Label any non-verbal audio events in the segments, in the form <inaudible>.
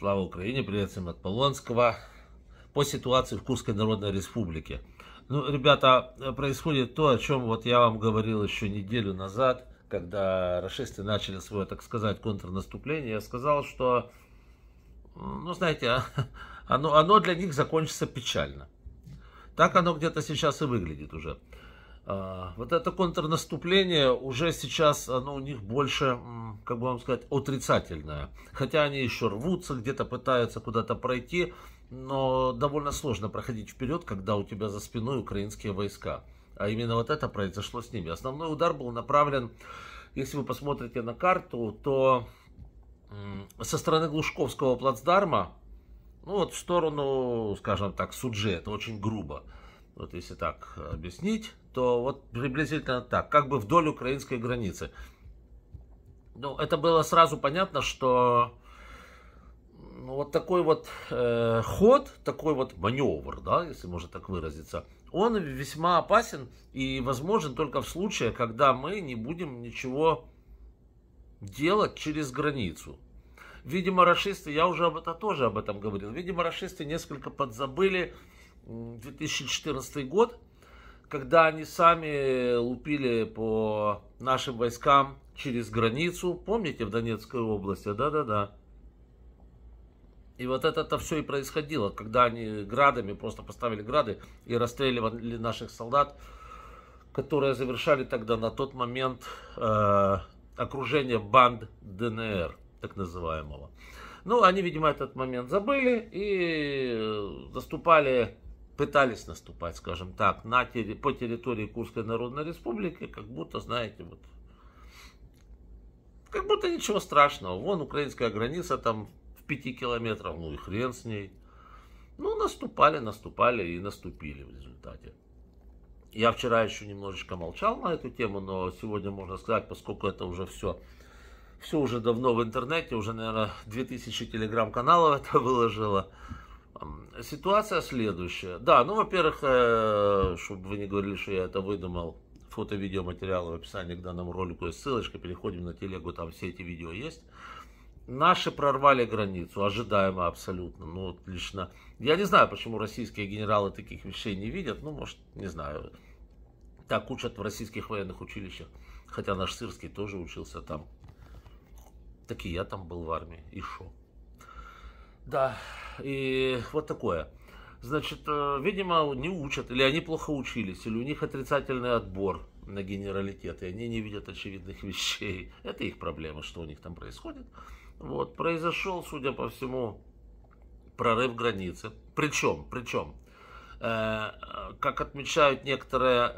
Слава Украине, привет всем от Полонского. По ситуации в Курской Народной Республике. Ну, ребята, происходит то, о чем вот я вам говорил еще неделю назад, когда расисты начали свое, так сказать, контрнаступление. Я сказал, что, ну, знаете, <laughs> оно, оно для них закончится печально. Так оно где-то сейчас и выглядит уже. А, вот это контрнаступление уже сейчас, оно у них больше, как бы вам сказать, отрицательное. Хотя они еще рвутся, где-то пытаются куда-то пройти, но довольно сложно проходить вперед, когда у тебя за спиной украинские войска. А именно вот это произошло с ними. Основной удар был направлен, если вы посмотрите на карту, то со стороны Глушковского плацдарма, ну вот в сторону, скажем так, Суджи, это очень грубо, вот если так э, объяснить, то вот приблизительно так, как бы вдоль украинской границы. Ну, это было сразу понятно, что ну, вот такой вот э, ход, такой вот маневр, да, если можно так выразиться, он весьма опасен и возможен только в случае, когда мы не будем ничего делать через границу. Видимо, расисты, я уже об этом тоже об этом говорил, видимо, расисты несколько подзабыли 2014 год, когда они сами лупили по нашим войскам через границу, помните, в Донецкой области, да-да-да. И вот это-то все и происходило, когда они градами просто поставили грады и расстреливали наших солдат, которые завершали тогда на тот момент э, окружение банд ДНР, так называемого. Ну, они, видимо, этот момент забыли и заступали. Э, пытались наступать, скажем так, на, по территории Курской Народной Республики, как будто, знаете, вот, как будто ничего страшного. Вон украинская граница там в пяти километрах, ну и хрен с ней. Ну, наступали, наступали и наступили в результате. Я вчера еще немножечко молчал на эту тему, но сегодня можно сказать, поскольку это уже все, все уже давно в интернете, уже, наверное, 2000 телеграм-каналов <laughs> это выложило. Ситуация следующая. Да, ну, во-первых, э, чтобы вы не говорили, что я это выдумал, фото-видеоматериалы в описании к данному ролику есть ссылочка, переходим на телегу, там все эти видео есть. Наши прорвали границу, ожидаемо абсолютно. Ну, вот лично, я не знаю, почему российские генералы таких вещей не видят, ну, может, не знаю, так учат в российских военных училищах. Хотя наш Сырский тоже учился там. Так и я там был в армии, и шо. Да, и вот такое. Значит, э, видимо, не учат, или они плохо учились, или у них отрицательный отбор на генералитет, и они не видят очевидных <laughs> вещей. Это их проблема, что у них там происходит. Вот, произошел, судя по всему, прорыв границы. Причем, причем, э, как отмечают некоторые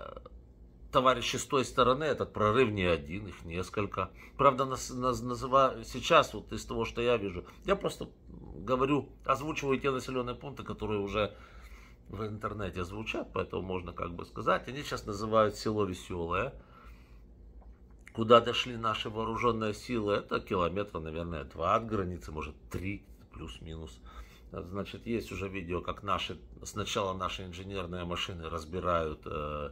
товарищи с той стороны, этот прорыв не один, их несколько. Правда, нас, нас, называю сейчас, вот из того, что я вижу, я просто говорю, озвучиваю те населенные пункты, которые уже в интернете звучат, поэтому можно как бы сказать. Они сейчас называют село Веселое. Куда дошли наши вооруженные силы, это километра, наверное, два от границы, может, три, плюс-минус. Значит, есть уже видео, как наши, сначала наши инженерные машины разбирают э,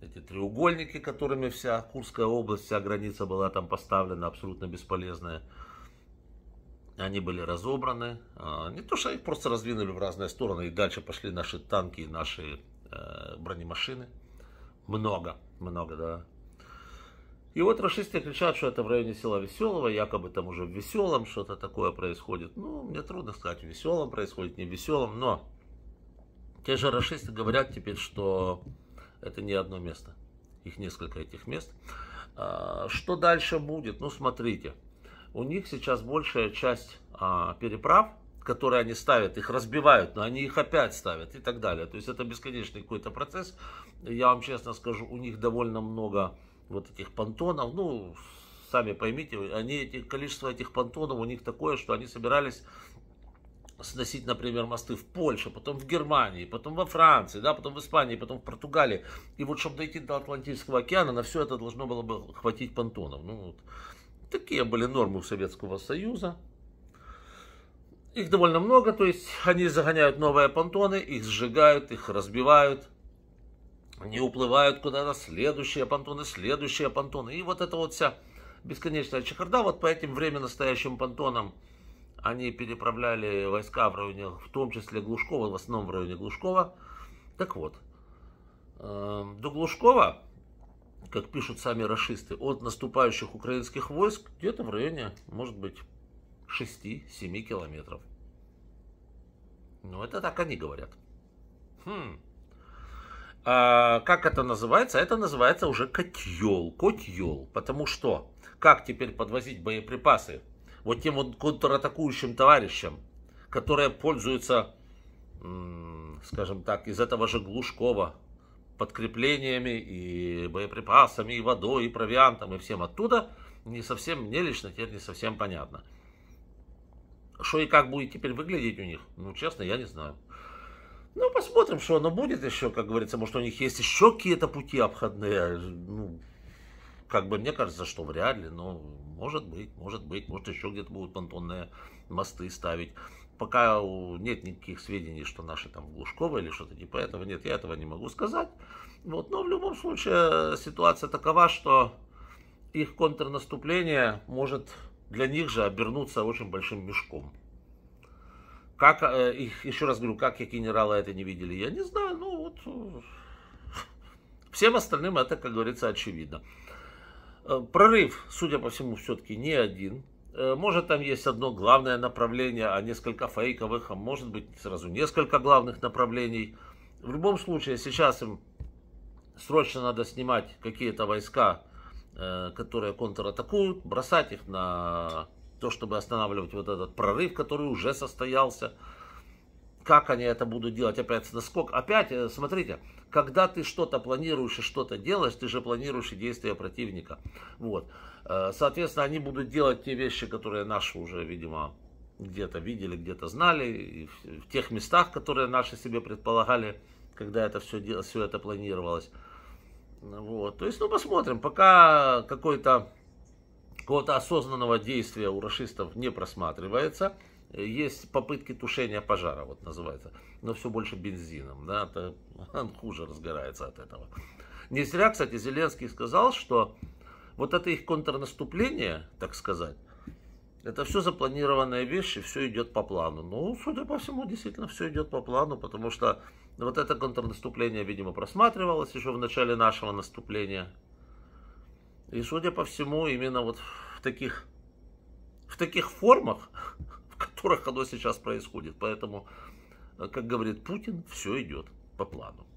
эти треугольники, которыми вся Курская область, вся граница была там поставлена, абсолютно бесполезная. Они были разобраны. А, не то, что их просто раздвинули в разные стороны, и дальше пошли наши танки и наши э, бронемашины. Много, много, да. И вот расисты кричат, что это в районе села Веселого, якобы там уже в Веселом что-то такое происходит. Ну, мне трудно сказать, в Веселом происходит, не в Веселом, но те же расисты говорят теперь, что это не одно место. Их несколько этих мест. А, что дальше будет? Ну, смотрите. У них сейчас большая часть а, переправ, которые они ставят, их разбивают, но они их опять ставят и так далее. То есть это бесконечный какой-то процесс. Я вам честно скажу, у них довольно много вот этих понтонов, ну, сами поймите, они, эти, количество этих понтонов у них такое, что они собирались сносить, например, мосты в Польше, потом в Германии, потом во Франции, да, потом в Испании, потом в Португалии. И вот, чтобы дойти до Атлантического океана, на все это должно было бы хватить понтонов. Ну, вот. Такие были нормы у Советского Союза. Их довольно много, то есть они загоняют новые понтоны, их сжигают, их разбивают, они уплывают куда-то, следующие понтоны, следующие понтоны. И вот это вот вся бесконечная чехарда вот по этим временно стоящим понтонам они переправляли войска в районе, в том числе Глушкова, в основном в районе Глушкова. Так вот, эм, до Глушкова, как пишут сами расисты, от наступающих украинских войск где-то в районе, может быть, 6-7 километров. Ну, это так они говорят. Хм. А, как это называется? Это называется уже котел. Котел. Потому что как теперь подвозить боеприпасы вот тем вот контратакующим товарищам, которые пользуются, скажем так, из этого же Глушкова подкреплениями и боеприпасами, и водой, и провиантом, и всем оттуда, не совсем, мне лично теперь не совсем понятно. Что и как будет теперь выглядеть у них, ну, честно, я не знаю. Ну, посмотрим, что оно будет еще, как говорится, может, у них есть еще какие-то пути обходные, ну, как бы мне кажется, что вряд ли, но может быть, может быть, может еще где-то будут понтонные мосты ставить. Пока нет никаких сведений, что наши там Глушковы или что-то типа этого, нет, я этого не могу сказать. Вот, но в любом случае ситуация такова, что их контрнаступление может для них же обернуться очень большим мешком. Как, э, их, еще раз говорю, как я генерала это не видели, я не знаю, ну вот... Э, всем остальным это, как говорится, очевидно. Э, прорыв, судя по всему, все-таки не один. Э, может, там есть одно главное направление, а несколько фейковых, а может быть, сразу несколько главных направлений. В любом случае, сейчас им срочно надо снимать какие-то войска, э, которые контратакуют, бросать их на то, чтобы останавливать вот этот прорыв, который уже состоялся как они это будут делать, опять насколько, опять, э, смотрите, когда ты что-то планируешь и что-то делаешь, ты же планируешь и действия противника, вот, э, соответственно, они будут делать те вещи, которые наши уже, видимо, где-то видели, где-то знали, и в тех местах, которые наши себе предполагали, когда это все, все это планировалось, вот, то есть, ну, посмотрим, пока какой-то, какого-то осознанного действия у расистов не просматривается, есть попытки тушения пожара, вот называется, но все больше бензином, да, это, он хуже разгорается от этого. Не зря, кстати, Зеленский сказал, что вот это их контрнаступление, так сказать, это все запланированная вещь, и все идет по плану. Ну, судя по всему, действительно, все идет по плану, потому что вот это контрнаступление, видимо, просматривалось еще в начале нашего наступления. И, судя по всему, именно вот в таких, в таких формах структурах оно сейчас происходит. Поэтому, э, как говорит Путин, все идет по плану.